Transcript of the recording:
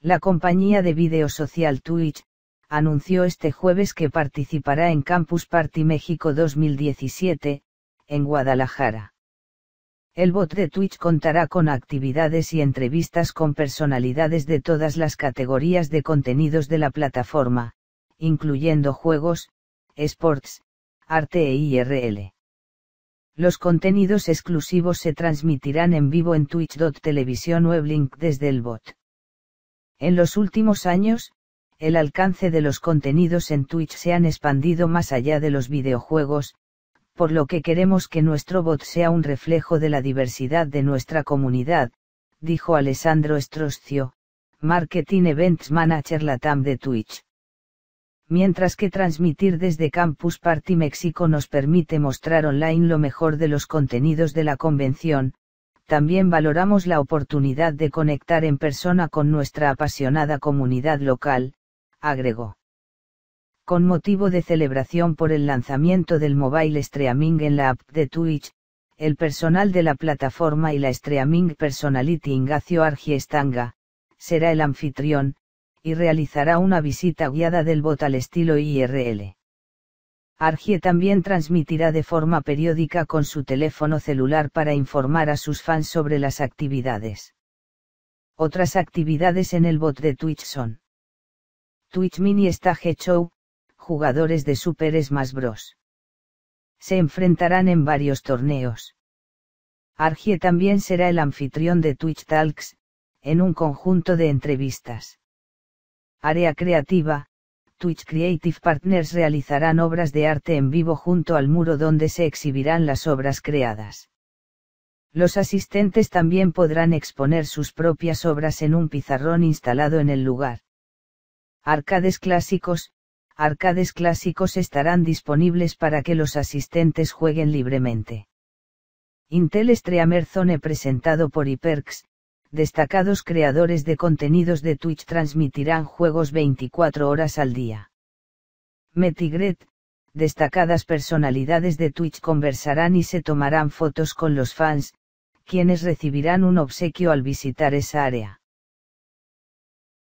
La compañía de video social Twitch, anunció este jueves que participará en Campus Party México 2017, en Guadalajara. El bot de Twitch contará con actividades y entrevistas con personalidades de todas las categorías de contenidos de la plataforma, incluyendo juegos, sports, arte e IRL. Los contenidos exclusivos se transmitirán en vivo en twitch.tv weblink desde el bot. En los últimos años, el alcance de los contenidos en Twitch se han expandido más allá de los videojuegos, por lo que queremos que nuestro bot sea un reflejo de la diversidad de nuestra comunidad, dijo Alessandro Estroscio, Marketing Events Manager Latam de Twitch. Mientras que transmitir desde Campus Party México nos permite mostrar online lo mejor de los contenidos de la convención, también valoramos la oportunidad de conectar en persona con nuestra apasionada comunidad local, agregó. Con motivo de celebración por el lanzamiento del mobile streaming en la app de Twitch, el personal de la plataforma y la streaming personality Ingacio Argiestanga, será el anfitrión, y realizará una visita guiada del bot al estilo IRL. Argie también transmitirá de forma periódica con su teléfono celular para informar a sus fans sobre las actividades. Otras actividades en el bot de Twitch son Twitch Mini Stage Show, jugadores de Super Smash Bros. Se enfrentarán en varios torneos. Argie también será el anfitrión de Twitch Talks, en un conjunto de entrevistas. Área creativa, Twitch Creative Partners realizarán obras de arte en vivo junto al muro donde se exhibirán las obras creadas. Los asistentes también podrán exponer sus propias obras en un pizarrón instalado en el lugar. Arcades clásicos, arcades clásicos estarán disponibles para que los asistentes jueguen libremente. Intel Streamer Zone presentado por Hyperx, destacados creadores de contenidos de Twitch transmitirán juegos 24 horas al día. Metigret, destacadas personalidades de Twitch conversarán y se tomarán fotos con los fans, quienes recibirán un obsequio al visitar esa área.